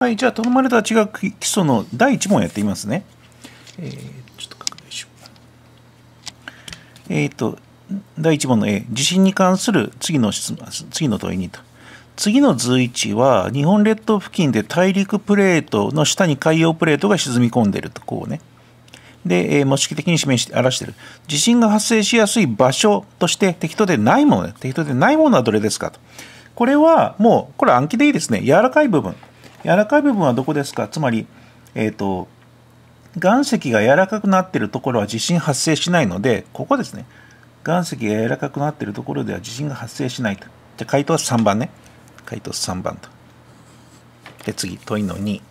はい、じゃあ、とまるとは違う基礎の第1問やってみますね。えー、ちょっと拡大しよう。えっ、ー、と、第1問の A、地震に関する次の質問、次の問いにと。次の図1は、日本列島付近で大陸プレートの下に海洋プレートが沈み込んでると、こうね。で、えー、模式的に示して表してる。地震が発生しやすい場所として適当でないもの、適当でないものはどれですかと。これはもう、これ暗記でいいですね。柔らかい部分。柔らかい部分はどこですかつまり、えっ、ー、と、岩石が柔らかくなっているところは地震発生しないので、ここですね。岩石が柔らかくなっているところでは地震が発生しないと。じゃ回答は3番ね。回答3番と。で、次、問いの2。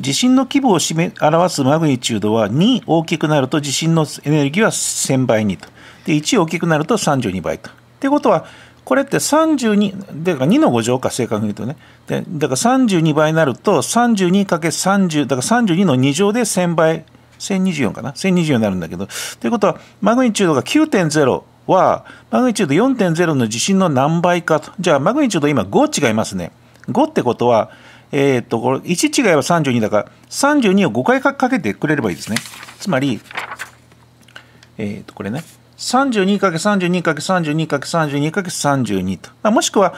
地震の規模を示すマグニチュードは2大きくなると地震のエネルギーは1000倍にと。で、1大きくなると32倍と。ってことは、これって32、だから2の5乗か、正確に言うとね。でだから32倍になると、32×30、だから32の2乗で1000倍、1024かな、1024になるんだけど。ということは、マグニチュードが9.0。はマグニチュード4.0の地震の何倍かと。じゃあ、マグニチュード今5違いますね。5ってことは、えー、っと、これ1違いは32だから、32を5回かけてくれればいいですね。つまり、えー、っと、これね。3 2 × 3 2 × 3 2 × 3 2 × 3 2と、まあ、もしくは、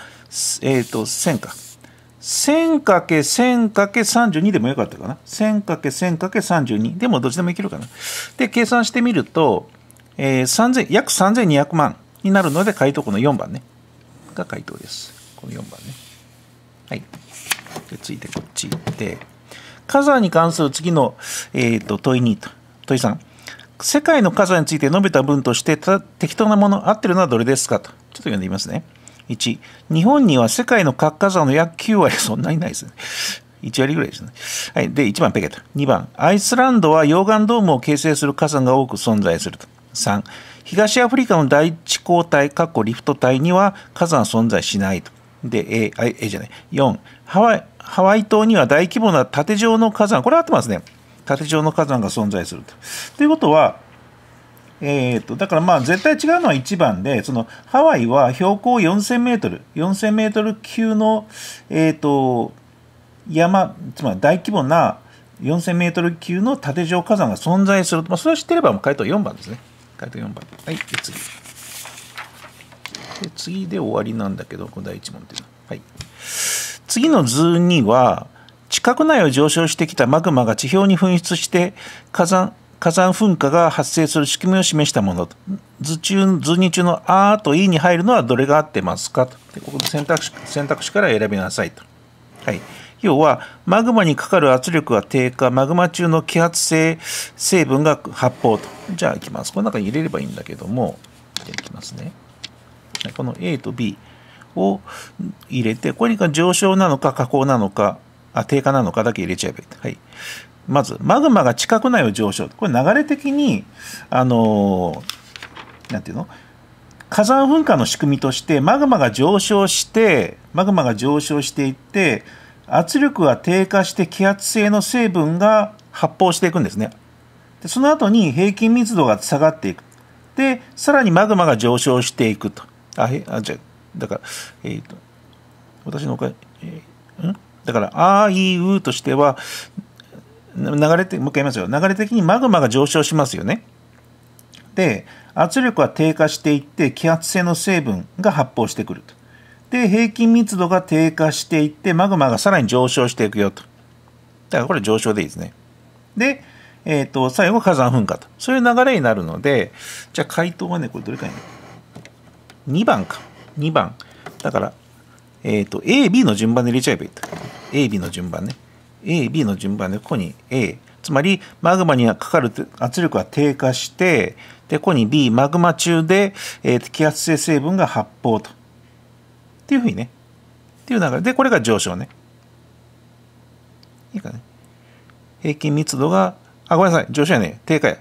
えーと、1000か 1000×1000×32 でもよかったかな 1000×1000×32 でもどっちでもいけるかなで計算してみると、えー、3000約3200万になるので回答この4番ねが回答ですこの4番ねはいでついてこっち行って火山に関する次の、えーと、問いにと問い3世界の数について述べた文として適当なもの合ってるのはどれですかとちょっと読んでみますね1日本には世界の核火山の約9割そんなにないですね1 割ぐらいですね。はい。で、1番ペケと。2番、アイスランドは溶岩ドームを形成する火山が多く存在すると。3、東アフリカの第一交代、かっこリフト帯には火山存在しないと。で、A、A じゃない。4、ハワイ、ハワイ島には大規模な縦状の火山。これ合ってますね。縦状の火山が存在すると。ということは、えーと、とだからまあ絶対違うのは1番でそのハワイは標高4 0 0 0ル、4 0 0 0メートル級の、えーと、と山つまり大規模な4 0 0 0ル級の縦状火山が存在する、まあ、それを知ってればもう回答4番ですね回答4番はいで次で次で終わりなんだけどこの第1問っていうのは、はい、次の図には地殻内を上昇してきたマグマが地表に噴出して火山火山噴火が発生する仕組みを示したものと図中図に中の「あ」と「い」に入るのはどれが合ってますかとここの選択肢選択肢から選びなさいと。はい要はマグマにかかる圧力が低下マグマ中の揮発性成分が発泡とじゃあいきますこの中に入れればいいんだけどもじゃいきますねこの A と B を入れてこれが上昇なのか下降なのかあ、低下なのかだけ入れちゃえばいい。はい。まず、マグマが地殻内を上昇。これ流れ的に、あのー、なんていうの火山噴火の仕組みとして、マグマが上昇して、マグマが上昇していって、圧力が低下して気圧性の成分が発泡していくんですね。でその後に平均密度が下がっていく。で、さらにマグマが上昇していくと。あ、へあじゃだから、えっ、ー、と、私のおかえー、んだから、あいうとしては、流れて、もう一回言いますよ。流れ的にマグマが上昇しますよね。で、圧力は低下していって、気圧性の成分が発泡してくると。で、平均密度が低下していって、マグマがさらに上昇していくよと。だからこれ上昇でいいですね。で、えっ、ー、と、最後火山噴火と。そういう流れになるので、じゃあ回答はね、これどれかに。2番か。2番。だから、えっ、ー、と、A、B の順番で入れちゃえばいいと。A、B の順番ね。A、B の順番で、ここに A。つまり、マグマにかかる圧力は低下して、で、ここに B、マグマ中で、えーと、気圧性成分が発泡と。っていうふうにね。っていう流れで、これが上昇ね。いいかね。平均密度が、あ、ごめんなさい。上昇やね。低下や。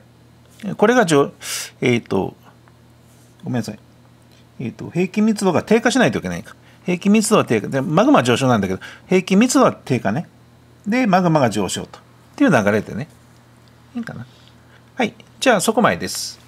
これが上、えっ、ー、と、ごめんなさい。えっ、ー、と、平均密度が低下しないといけないか。平均密度は低下でマグマ上昇なんだけど平均密度は低下ねでマグマが上昇とっていう流れでねいいかなはいじゃあそこまでです